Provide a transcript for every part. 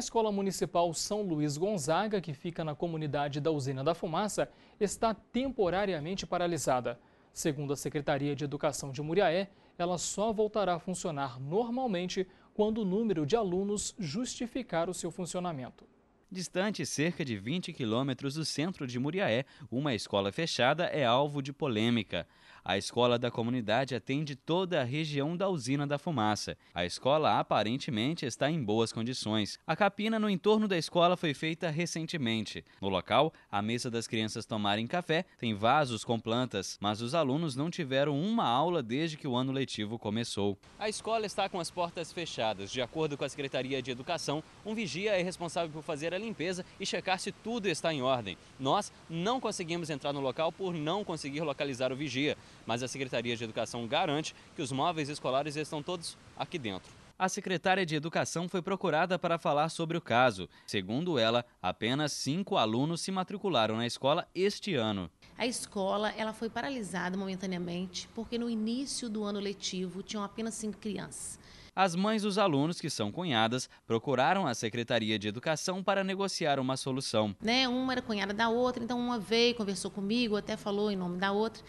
Escola Municipal São Luís Gonzaga, que fica na comunidade da Usina da Fumaça, está temporariamente paralisada. Segundo a Secretaria de Educação de Muriaé, ela só voltará a funcionar normalmente quando o número de alunos justificar o seu funcionamento. Distante cerca de 20 quilômetros do centro de Muriaé, uma escola fechada é alvo de polêmica. A escola da comunidade atende toda a região da usina da fumaça. A escola aparentemente está em boas condições. A capina no entorno da escola foi feita recentemente. No local, a mesa das crianças tomarem café tem vasos com plantas, mas os alunos não tiveram uma aula desde que o ano letivo começou. A escola está com as portas fechadas. De acordo com a Secretaria de Educação, um vigia é responsável por fazer a limpeza e checar se tudo está em ordem. Nós não conseguimos entrar no local por não conseguir localizar o vigia mas a Secretaria de Educação garante que os móveis escolares estão todos aqui dentro. A secretária de Educação foi procurada para falar sobre o caso. Segundo ela, apenas cinco alunos se matricularam na escola este ano. A escola ela foi paralisada momentaneamente porque no início do ano letivo tinham apenas cinco crianças. As mães dos alunos, que são cunhadas, procuraram a Secretaria de Educação para negociar uma solução. Né, uma era cunhada da outra, então uma veio, conversou comigo, até falou em nome da outra.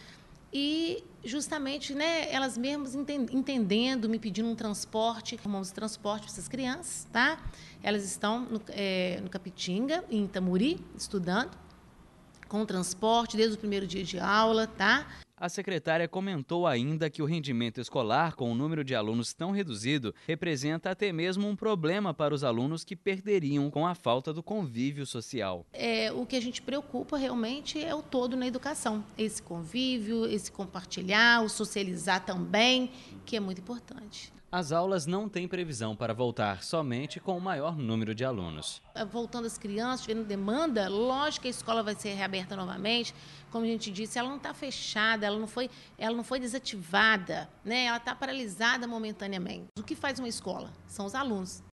E justamente né, elas mesmas entendendo, me pedindo um transporte, arrumamos transporte para essas crianças, tá? Elas estão no, é, no Capitinga, em Itamuri, estudando, com transporte desde o primeiro dia de aula, tá? A secretária comentou ainda que o rendimento escolar, com o número de alunos tão reduzido, representa até mesmo um problema para os alunos que perderiam com a falta do convívio social. É, o que a gente preocupa realmente é o todo na educação. Esse convívio, esse compartilhar, o socializar também, que é muito importante. As aulas não têm previsão para voltar, somente com o maior número de alunos. Ah, voltando as crianças, tendo demanda, lógico que a escola vai ser reaberta novamente. Como a gente disse, ela não está fechada, ela não foi, ela não foi desativada, né? ela está paralisada momentaneamente. O que faz uma escola? São os alunos.